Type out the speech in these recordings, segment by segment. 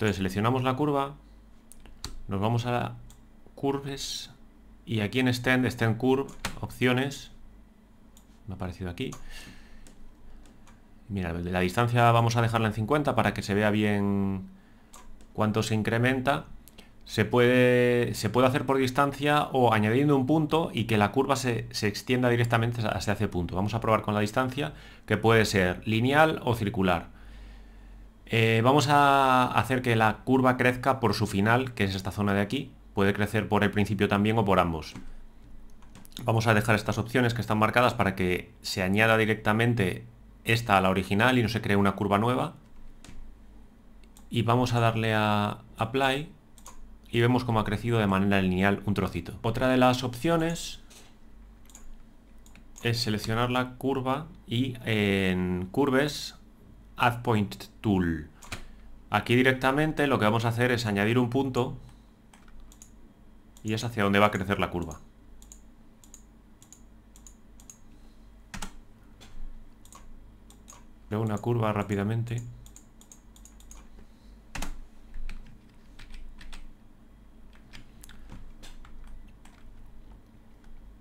Entonces seleccionamos la curva, nos vamos a curves y aquí en Extend, Extend Curve, opciones, me ha aparecido aquí. Mira, la distancia vamos a dejarla en 50 para que se vea bien cuánto se incrementa. Se puede, se puede hacer por distancia o añadiendo un punto y que la curva se, se extienda directamente hacia ese punto. Vamos a probar con la distancia, que puede ser lineal o circular. Eh, vamos a hacer que la curva crezca por su final, que es esta zona de aquí. Puede crecer por el principio también o por ambos. Vamos a dejar estas opciones que están marcadas para que se añada directamente esta a la original y no se cree una curva nueva. Y vamos a darle a Apply y vemos cómo ha crecido de manera lineal un trocito. Otra de las opciones es seleccionar la curva y en Curves Add Point Tool. Aquí directamente lo que vamos a hacer es añadir un punto y es hacia donde va a crecer la curva. Veo una curva rápidamente.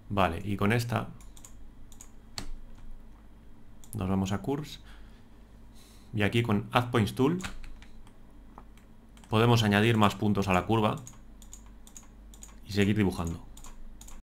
Vale, y con esta nos vamos a curves y aquí con Add Points Tool podemos añadir más puntos a la curva y seguir dibujando.